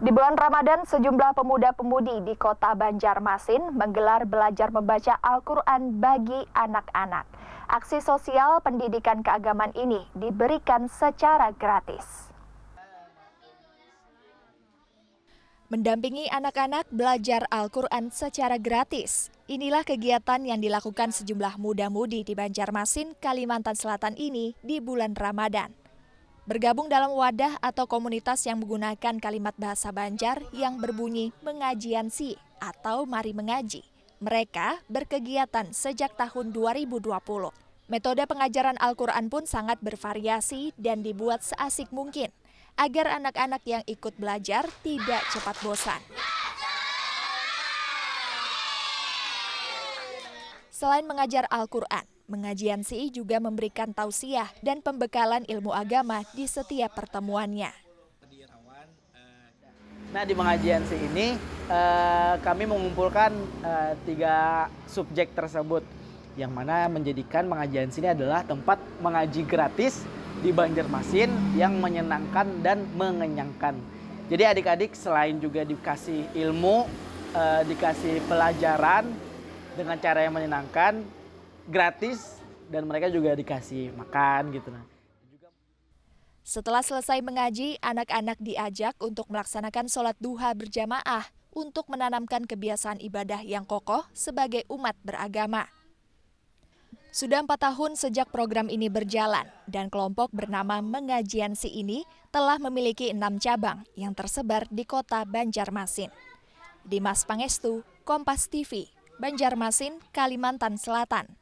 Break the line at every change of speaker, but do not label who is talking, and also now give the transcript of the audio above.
Di bulan Ramadan, sejumlah pemuda-pemudi di kota Banjarmasin menggelar belajar membaca Al-Quran bagi anak-anak. Aksi sosial pendidikan keagamaan ini diberikan secara gratis. Mendampingi anak-anak belajar Al-Quran secara gratis. Inilah kegiatan yang dilakukan sejumlah muda-mudi di Banjarmasin, Kalimantan Selatan ini di bulan Ramadan bergabung dalam wadah atau komunitas yang menggunakan kalimat bahasa Banjar yang berbunyi mengajian si atau mari mengaji. Mereka berkegiatan sejak tahun 2020. Metode pengajaran Al-Quran pun sangat bervariasi dan dibuat seasik mungkin agar anak-anak yang ikut belajar tidak cepat bosan. Selain mengajar Al-Quran, Mengajian Si juga memberikan tausiah dan pembekalan ilmu agama di setiap pertemuannya.
Nah di pengajian Si ini eh, kami mengumpulkan eh, tiga subjek tersebut yang mana menjadikan pengajian sini adalah tempat mengaji gratis di Banjarmasin yang menyenangkan dan mengenyangkan. Jadi adik-adik selain juga dikasih ilmu, eh, dikasih pelajaran dengan cara yang menyenangkan, gratis dan mereka juga dikasih makan gitu nah.
Setelah selesai mengaji, anak-anak diajak untuk melaksanakan sholat duha berjamaah untuk menanamkan kebiasaan ibadah yang kokoh sebagai umat beragama. Sudah empat tahun sejak program ini berjalan dan kelompok bernama Mengajian Si ini telah memiliki enam cabang yang tersebar di kota Banjarmasin. Dimas Pangestu, Kompas TV, Banjarmasin, Kalimantan Selatan.